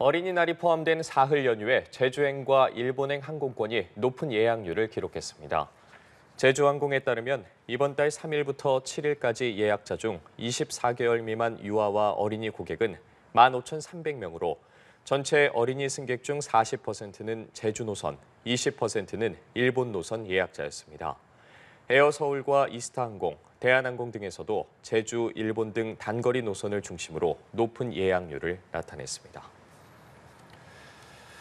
어린이날이 포함된 사흘 연휴에 제주행과 일본행 항공권이 높은 예약률을 기록했습니다. 제주항공에 따르면 이번 달 3일부터 7일까지 예약자 중 24개월 미만 유아와 어린이 고객은 15,300명으로 전체 어린이 승객 중 40%는 제주 노선, 20%는 일본 노선 예약자였습니다. 에어 서울과 이스타항공, 대한항공 등에서도 제주, 일본 등 단거리 노선을 중심으로 높은 예약률을 나타냈습니다.